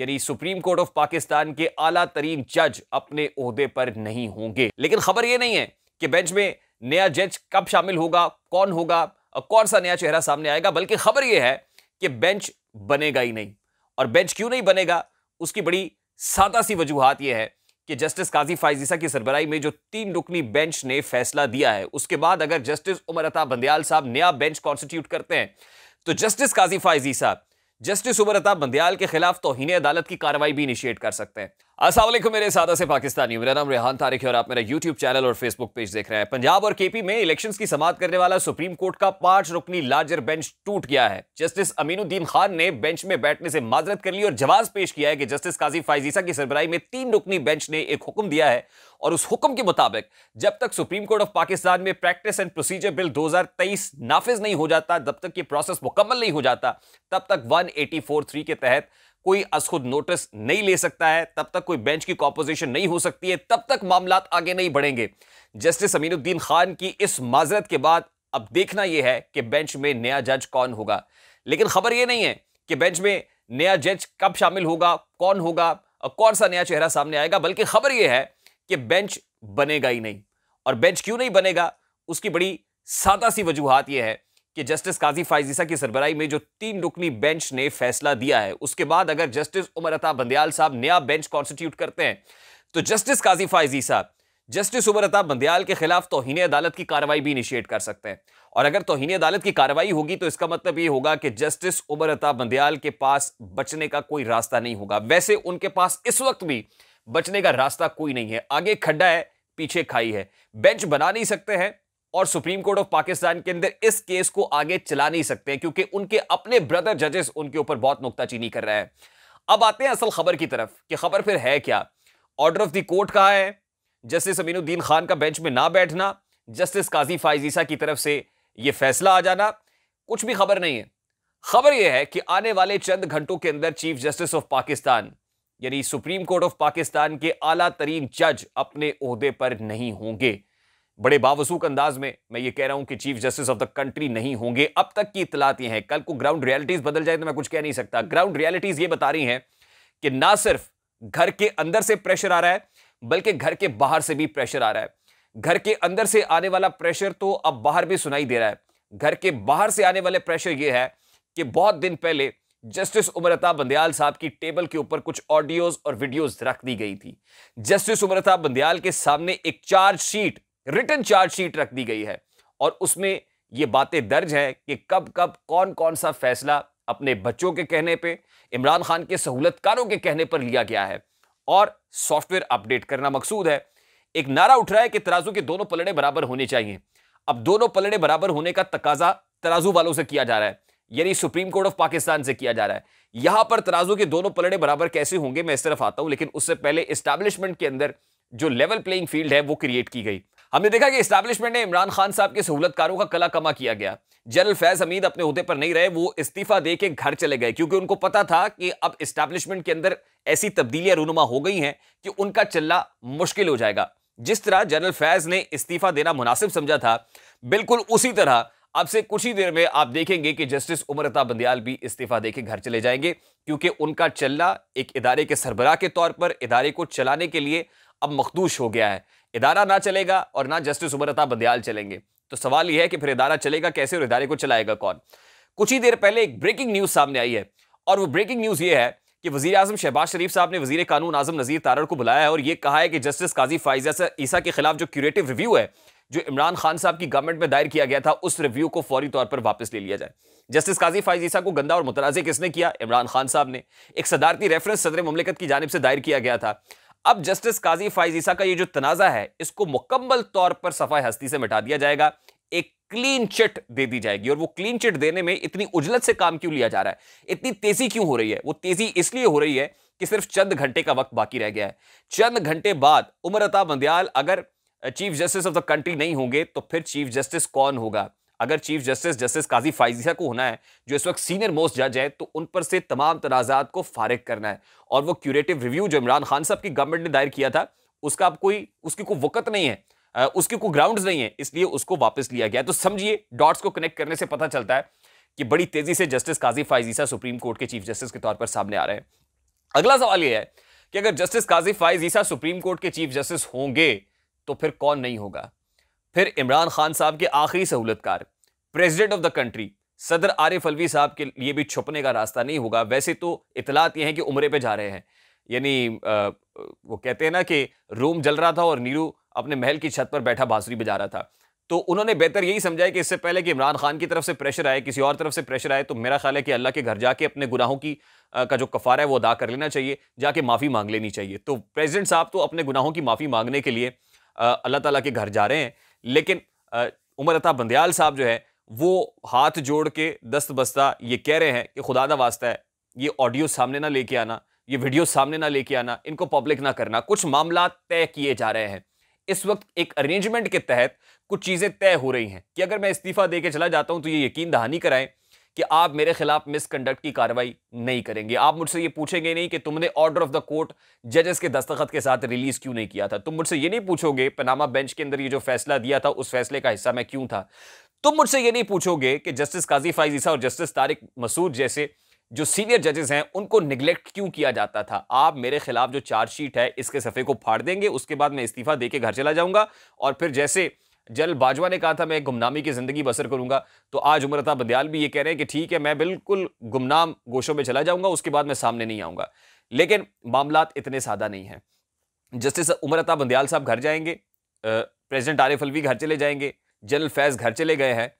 यानी supreme court of Pakistan के आला तरीन जज अपने ओहदे पर नहीं होंगे लेकिन खबर यह नहीं है कि बेंच में नया जज कब शामिल होगा कौन होगा और कौन सा नया चेहरा सामने आएगा बल्कि खबर यह है कि बेंच बनेगा ही नहीं और बेंच क्यों नहीं बनेगा उसकी बड़ी सादा सी वजूहत यह है कि जस्टिस काजी फाइजीसा की सरबराई में जो तीन रुकनी बेंच ने फैसला दिया है उसके बाद अगर जस्टिस उमर अता बंदयाल साहब नया बेंच कॉन्स्टिट्यूट करते हैं तो जस्टिस काजी फाइजी जस्टिस उमर अताब बंदयाल के खिलाफ तोहनी अदालत की कार्रवाई भी इनिशिएट कर सकते हैं असल मेरे सादा से पाकिस्तानी मेरा नाम रेहान तारिक है और आप मेरा यूट्यूब चैनल और फेसबुक पेज देख रहे हैं पंजाब और केपी में इलेक्शंस की समात करने वाला सुप्रीम कोर्ट का पांच रुकनी लार्जर बेंच टूट गया है जस्टिस अमीनुद्दीन खान ने बेंच में बैठने से माजरत कर ली और जवाब पेश किया है कि जस्टिस काजी फाइजीसा की सरबराई में तीन रुकनी बेंच ने एक हुक्म दिया है और उस हुक्म के मुताबिक जब तक सुप्रीम कोर्ट ऑफ पाकिस्तान में प्रैक्टिस एंड प्रोसीजर बिल 2023 नाफिज नहीं हो जाता जब तक ये प्रोसेस मुकम्मल नहीं हो जाता तब तक वन एटी के तहत कोई असखुद नोटिस नहीं ले सकता है तब तक कोई बेंच की कॉम्पोजिशन नहीं हो सकती है तब तक मामला आगे नहीं बढ़ेंगे जस्टिस अमीनुद्दीन खान की इस माजरत के बाद अब देखना यह है कि बेंच में नया जज कौन होगा लेकिन खबर यह नहीं है कि बेंच में नया जज कब शामिल होगा कौन होगा और कौन सा नया चेहरा सामने आएगा बल्कि खबर यह है कि बेंच बनेगा ही नहीं और बेंच क्यों नहीं बनेगा उसकी बड़ी सादा सी वजूहत यह है कि जस्टिस काजी फाइजीसा की सरबराई में जो तीन रुकनी बेंच ने फैसला दिया है उसके बाद अगर जस्टिस उमर अता बंदयाल साहब नया बेंच कॉन्स्टिट्यूट करते हैं तो जस्टिस काजी फाइजीसा जस्टिस उमर अता बंदयाल के खिलाफ तोहनी अदालत की कार्रवाई भी इनिशिएट कर सकते हैं और अगर तोहनी अदालत की कार्रवाई होगी तो इसका मतलब ये होगा कि जस्टिस उमर अता बंदयाल के पास बचने का कोई रास्ता नहीं होगा वैसे उनके पास इस वक्त भी बचने का रास्ता कोई नहीं है आगे खड्डा है पीछे खाई है बेंच बना नहीं सकते हैं और सुप्रीम कोर्ट ऑफ पाकिस्तान के अंदर इस केस को आगे चला नहीं सकते क्योंकि उनके अपने ब्रदर जजेस उनके ऊपर बहुत नुकताचीनी कर रहे हैं अब आते हैं असल खबर की तरफ कि खबर फिर है क्या ऑर्डर ऑफ द कोर्ट कहा है जस्टिस अमीनुद्दीन खान का बेंच में ना बैठना जस्टिस काजी फाइजीसा की तरफ से यह फैसला आ जाना कुछ भी खबर नहीं है खबर यह है कि आने वाले चंद घंटों के अंदर चीफ जस्टिस ऑफ पाकिस्तान यानी सुप्रीम कोर्ट ऑफ पाकिस्तान के आला तरीन जज अपने ओहदे पर नहीं होंगे बड़े बावसूक अंदाज में मैं ये कह रहा हूं कि chief justice of the country नहीं होंगे अब तक की इतलात यह है कल को ग्राउंड रियलिटीज बदल जाए तो मैं कुछ कह नहीं सकता ग्राउंड रियलिटीज ये बता रही हैं कि ना सिर्फ घर के अंदर से प्रेशर आ रहा है बल्कि घर के बाहर से भी प्रेशर आ रहा है घर के अंदर से आने वाला प्रेशर तो अब बाहर भी सुनाई दे रहा है घर के बाहर से आने वाले प्रेशर ये है कि बहुत दिन पहले जस्टिस उमरता बंदयाल साहब की टेबल के ऊपर कुछ ऑडियोज और वीडियोज रख दी गई थी जस्टिस उमरता बंदयाल के सामने एक चार्जशीट रिटर्न चार्जशीट रख दी गई है और उसमें ये बातें दर्ज हैं कि कब कब कौन कौन सा फैसला अपने बच्चों के कहने पे इमरान खान के सहूलतकारों के कहने पर लिया गया है और सॉफ्टवेयर अपडेट करना मकसूद है एक नारा उठ रहा है कि तराजू के दोनों पलड़े बराबर होने चाहिए अब दोनों पलड़े बराबर होने का तकाजा तराजू वालों से किया जा रहा है यानी सुप्रीम कोर्ट ऑफ पाकिस्तान से किया जा रहा है यहां पर तराजू के दोनों पलड़े बराबर कैसे होंगे मैं इस तरफ आता हूं लेकिन उससे पहले इस्टेब्लिशमेंट के अंदर जो लेवल प्लेइंग फील्ड है वो क्रिएट की गई हमने देखा कि इस्टेब्लिशमेंट ने इमरान खान साहब के सहूलतकारों का कला कमा किया गया जनरल फैज हमीद अपने होते पर नहीं रहे वो इस्तीफा दे के घर चले गए क्योंकि उनको पता था कि अब इस्टेब्लिशमेंट के अंदर ऐसी तब्दीलियां रूनुमा हो गई हैं कि उनका चलना मुश्किल हो जाएगा जिस तरह जनरल फैज ने इस्तीफा देना मुनासिब समझा था बिल्कुल उसी तरह अब से कुछ ही देर में आप देखेंगे कि जस्टिस उमरता बंदयाल बंदियाल भी इस्तीफा के घर चले जाएंगे क्योंकि उनका चलना एक इदारे के सरबराह के तौर पर इदारे को चलाने के लिए अब मखदूश हो गया है इदारा ना चलेगा और ना जस्टिस उमरता बंदयाल चलेंगे तो सवाल यह है कि फिर इदारा चलेगा कैसे और इदारे को चलाएगा कौन कुछ ही देर पहले एक ब्रेकिंग न्यूज सामने आई है और वो ब्रेकिंग न्यूज ये है कि वजी अजम शहबाज शरीफ साहब ने वजीर कानून आजम नजीर तारर को बुलाया है और ये कहा है कि जस्टिस काजी फाइजा ईसा के खिलाफ जो क्यूरेटिव रिव्यू है जो इमरान खान साहब की गवर्नमेंट में दायर किया गया था उस रिव्यू को फौरी तौर पर वापस ले लिया जाए जस्टिस काजी फाइज ईसा को गंदा और मुतनाज़ किसने किया इमरान खान साहब ने एक सदारती रेफरेंस सदर ममलिकत की जानब से दायर किया गया था अब जस्टिस काजी फाइजीसा का ये जो तनाजा है इसको मुकम्मल तौर पर सफाई हस्ती से मिटा दिया जाएगा एक क्लीन चिट दे दी जाएगी और वो क्लीन चिट देने में इतनी उजलत से काम क्यों लिया जा रहा है इतनी तेजी क्यों हो रही है वो तेजी इसलिए हो रही है कि सिर्फ चंद घंटे का वक्त बाकी रह गया है चंद घंटे बाद उमरता बंदयाल अगर chief justice of the country नहीं होंगे तो फिर चीफ जस्टिस कौन होगा अगर चीफ जस्टिस जस्टिस काजी फाइजिया को होना है जो इस वक्त सीनियर मोस्ट जज है तो उन पर से तमाम तनाजात को फारिग करना है और वो क्यूरेटिव रिव्यू जो इमरान खान साहब की गवर्नमेंट ने दायर किया था उसका अब कोई उसकी कोई वक़्त नहीं है उसके कोई ग्राउंड नहीं है इसलिए उसको वापस लिया गया तो समझिए डॉट्स को कनेक्ट करने से पता चलता है कि बड़ी तेजी से जस्टिस काजी फाइजीसा सुप्रीम कोर्ट के चीफ जस्टिस के तौर पर सामने आ रहे हैं अगला सवाल यह है कि अगर जस्टिस काजी फाइजीसा सुप्रीम कोर्ट के चीफ जस्टिस होंगे तो फिर कौन नहीं होगा फिर इमरान खान साहब के आखिरी सहूलतकार प्रेसिडेंट ऑफ द कंट्री सदर आरिफ अलवी साहब के लिए भी छुपने का रास्ता नहीं होगा वैसे तो इतलात यह है कि उम्र पे जा रहे हैं यानी वो कहते हैं ना कि रोम जल रहा था और नीरू अपने महल की छत पर बैठा बांसुरी बजा रहा था तो उन्होंने बेहतर यही समझाया कि इससे पहले कि इमरान खान की तरफ से प्रेशर आए किसी और तरफ से प्रेशर आए तो मेरा ख्याल है कि अल्लाह के घर जाके अपने गुनाहों की आ, का जो कफारा है वो अदा कर लेना चाहिए जाके माफ़ी मांग लेनी चाहिए तो प्रेजिडेंट साहब तो अपने गुनाहों की माफ़ी मांगने के लिए अल्लाह ताला के घर जा रहे हैं लेकिन उमर अता बंदयाल साहब जो है वो हाथ जोड़ के दस्त बस्ता ये कह रहे हैं कि खुदा दा वास्ता है ये ऑडियो सामने ना लेके आना ये वीडियो सामने ना लेके आना इनको पब्लिक ना करना कुछ मामला तय किए जा रहे हैं इस वक्त एक अरेंजमेंट के तहत कुछ चीज़ें तय हो रही हैं कि अगर मैं इस्तीफा दे के चला जाता हूं तो ये यकीन दहानी कराएं कि आप मेरे खिलाफ मिसकंडक्ट की कार्रवाई नहीं करेंगे आप मुझसे ये पूछेंगे नहीं कि तुमने ऑर्डर ऑफ द कोर्ट जजेस के दस्तखत के साथ रिलीज क्यों नहीं किया था तुम मुझसे ये नहीं पूछोगे पनामा बेंच के अंदर ये जो फैसला दिया था उस फैसले का हिस्सा मैं क्यों था तुम मुझसे ये नहीं पूछोगे कि जस्टिस काजी फाइजीसा और जस्टिस तारिक मसूद जैसे जो सीनियर जजेस हैं उनको निगलेक्ट क्यों किया जाता था आप मेरे खिलाफ जो चार्जशीट है इसके सफ़े को फाड़ देंगे उसके बाद मैं इस्तीफा दे घर चला जाऊंगा और फिर जैसे जल बाजवा ने कहा था मैं गुमनामी की ज़िंदगी बसर करूंगा तो आज उम्रता बदयाल भी ये कह रहे हैं कि ठीक है मैं बिल्कुल गुमनाम गोशों में चला जाऊंगा उसके बाद मैं सामने नहीं आऊँगा लेकिन मामला इतने सादा नहीं हैं जस्टिस उमरता बंदयाल साहब घर जाएंगे प्रेसिडेंट आरिफ अलवी घर चले जाएंगे जनरल फैज़ घर चले गए हैं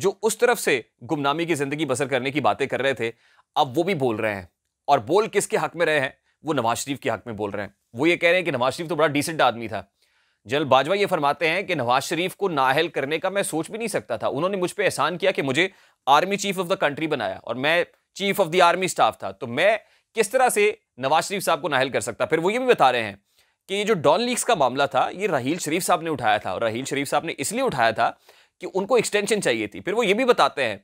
जो उस तरफ से गुमनामी की ज़िंदगी बसर करने की बातें कर रहे थे अब वो भी बोल रहे हैं और बोल किसके हक में रहे हैं वो नवाज शरीफ के हक में बोल रहे हैं वो ये कह रहे हैं कि नवाज शरीफ तो बड़ा डिसेंट आदमी था जनरल बाजवा ये फरमाते हैं कि नवाज शरीफ को नाहल करने का मैं सोच भी नहीं सकता था उन्होंने मुझ पर एहसान किया कि मुझे army chief of the country बनाया और मैं chief of the army staff था तो मैं किस तरह से नवाज शरीफ साहब को नाहल कर सकता फिर वो ये भी बता रहे हैं कि ये जो डॉन लीक्स का मामला था ये राहील शरीफ साहब ने उठाया था और राहील शरीफ साहब ने इसलिए उठाया था कि उनको एक्सटेंशन चाहिए थी फिर वो ये भी बताते हैं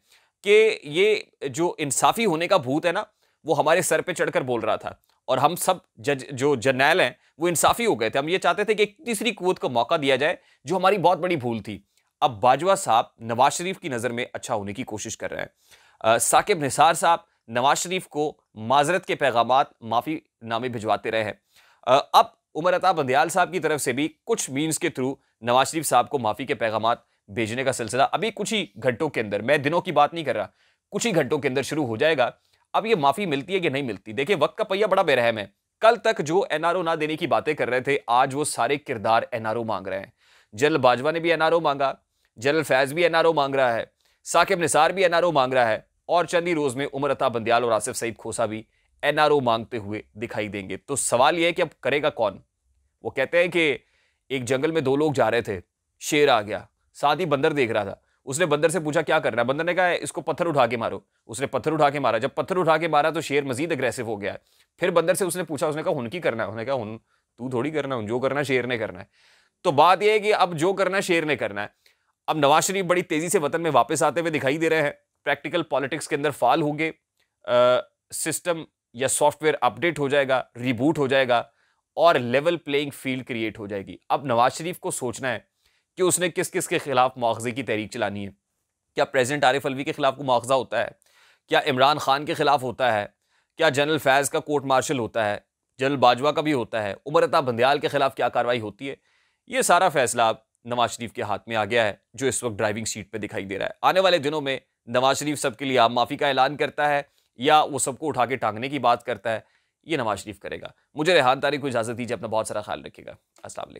कि ये जो इंसाफी होने का भूत है ना वो हमारे सर पे चढ़कर बोल रहा था और हम सब जज जो जर्नैल हैं वो इंसाफी हो गए थे हम ये चाहते थे कि एक तीसरी कुत को मौका दिया जाए जो हमारी बहुत बड़ी भूल थी अब बाजवा साहब नवाज शरीफ की नज़र में अच्छा होने की कोशिश कर रहे हैं साकिब निसार साहब नवाज शरीफ को माजरत के पैगाम माफ़ी नामे भिजवाते रहे हैं अब उमर अता बंदयाल साहब की तरफ से भी कुछ मीन्स के थ्रू नवाज शरीफ साहब को माफ़ी के पैगाम भेजने का सिलसिला अभी कुछ ही घंटों के अंदर मैं दिनों की बात नहीं कर रहा कुछ ही घंटों के अंदर शुरू हो जाएगा अब ये माफी मिलती है कि नहीं मिलती देखिए वक्त का पहिया बड़ा बेरहम है कल तक जो एनआरओ ना देने की बातें कर रहे थे आज वो सारे किरदार एनआरओ मांग रहे हैं जनरल बाजवा ने भी एनआरओ मांगा जनरल फैज भी एनआरओ मांग रहा है साकिब निसार भी एनआरओ मांग रहा है और चंद ही रोज में उमर अता और आसिफ सईद खोसा भी एनआरओ मांगते हुए दिखाई देंगे तो सवाल यह है कि अब करेगा कौन वो कहते हैं कि एक जंगल में दो लोग जा रहे थे शेर आ गया साथ ही बंदर देख रहा था उसने बंदर से पूछा क्या करना है बंदर ने कहा इसको पत्थर उठा के मारो उसने पत्थर उठा के मारा जब पत्थर उठा के मारा तो शेर मजीद अग्रेसिव हो गया फिर बंदर से उसने पूछा उसने कहा हुन की करना है उसने कहा हुन तू थोड़ी करना जो करना शेर ने करना है तो बात यह है कि अब जो करना शेर ने करना है अब नवाज शरीफ बड़ी तेज़ी से वतन में वापस आते हुए दिखाई दे रहे हैं प्रैक्टिकल पॉलिटिक्स के अंदर फाल हो गए सिस्टम या सॉफ्टवेयर अपडेट हो जाएगा रिबूट हो जाएगा और लेवल प्लेइंग फील्ड क्रिएट हो जाएगी अब नवाज शरीफ को सोचना है कि उसने किस किस के खिलाफ मुआवजे की तहरीक चलानी है क्या प्रेजिडेंट आरिफ अलवी के खिलाफ को मुआवजा होता है क्या इमरान खान के खिलाफ होता है क्या जनरल फैज़ का कोर्ट मार्शल होता है जनरल बाजवा का भी होता है उमर अता बंदयाल के खिलाफ क्या कार्रवाई होती है ये सारा फैसला अब नवाज शरीफ के हाथ में आ गया है जो इस वक्त ड्राइविंग सीट पर दिखाई दे रहा है आने वाले दिनों में नवाज शरीफ सबके लिए आप माफ़ी का ऐलान करता है या वो सबको उठा के टांगने की बात करता है ये नवाज शरीफ करेगा मुझे रेहान तारीख को इजाज़त दीजिए अपना बहुत सारा ख्याल रखिएगा असल